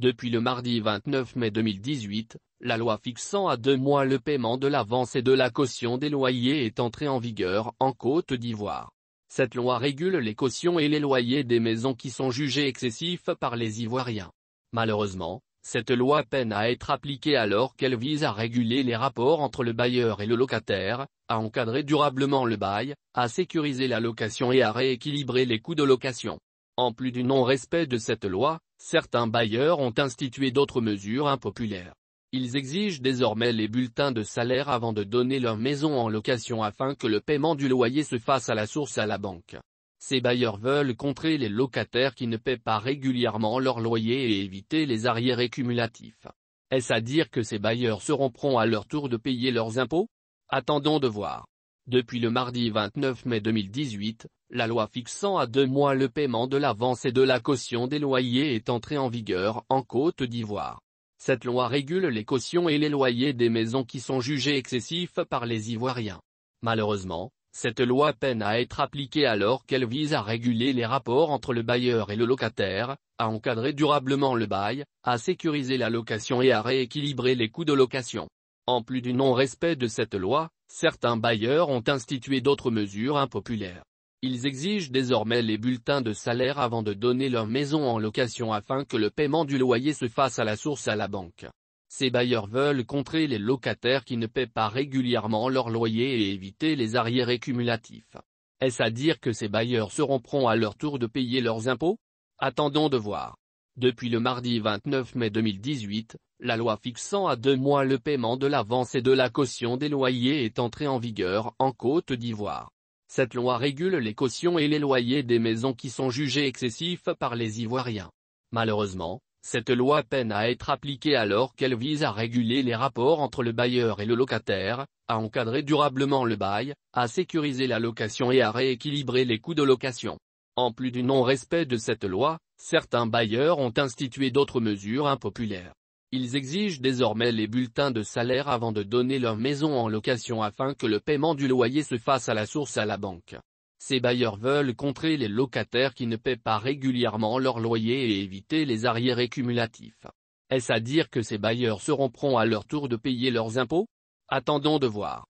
Depuis le mardi 29 mai 2018, la loi fixant à deux mois le paiement de l'avance et de la caution des loyers est entrée en vigueur en Côte d'Ivoire. Cette loi régule les cautions et les loyers des maisons qui sont jugés excessifs par les Ivoiriens. Malheureusement, cette loi peine à être appliquée alors qu'elle vise à réguler les rapports entre le bailleur et le locataire, à encadrer durablement le bail, à sécuriser la location et à rééquilibrer les coûts de location. En plus du non-respect de cette loi, Certains bailleurs ont institué d'autres mesures impopulaires. Ils exigent désormais les bulletins de salaire avant de donner leur maison en location afin que le paiement du loyer se fasse à la source à la banque. Ces bailleurs veulent contrer les locataires qui ne paient pas régulièrement leur loyer et éviter les arriérés cumulatifs. Est-ce à dire que ces bailleurs seront prompts à leur tour de payer leurs impôts Attendons de voir. Depuis le mardi 29 mai 2018, la loi fixant à deux mois le paiement de l'avance et de la caution des loyers est entrée en vigueur en Côte d'Ivoire. Cette loi régule les cautions et les loyers des maisons qui sont jugés excessifs par les Ivoiriens. Malheureusement, cette loi peine à être appliquée alors qu'elle vise à réguler les rapports entre le bailleur et le locataire, à encadrer durablement le bail, à sécuriser la location et à rééquilibrer les coûts de location. En plus du non-respect de cette loi, Certains bailleurs ont institué d'autres mesures impopulaires. Ils exigent désormais les bulletins de salaire avant de donner leur maison en location afin que le paiement du loyer se fasse à la source à la banque. Ces bailleurs veulent contrer les locataires qui ne paient pas régulièrement leur loyer et éviter les arriérés cumulatifs. Est-ce à dire que ces bailleurs seront prompts à leur tour de payer leurs impôts Attendons de voir. Depuis le mardi 29 mai 2018, la loi fixant à deux mois le paiement de l'avance et de la caution des loyers est entrée en vigueur en Côte d'Ivoire. Cette loi régule les cautions et les loyers des maisons qui sont jugés excessifs par les Ivoiriens. Malheureusement, cette loi peine à être appliquée alors qu'elle vise à réguler les rapports entre le bailleur et le locataire, à encadrer durablement le bail, à sécuriser la location et à rééquilibrer les coûts de location. En plus du non-respect de cette loi, certains bailleurs ont institué d'autres mesures impopulaires. Ils exigent désormais les bulletins de salaire avant de donner leur maison en location afin que le paiement du loyer se fasse à la source à la banque. Ces bailleurs veulent contrer les locataires qui ne paient pas régulièrement leur loyer et éviter les arriérés cumulatifs. Est-ce à dire que ces bailleurs seront prompts à leur tour de payer leurs impôts Attendons de voir.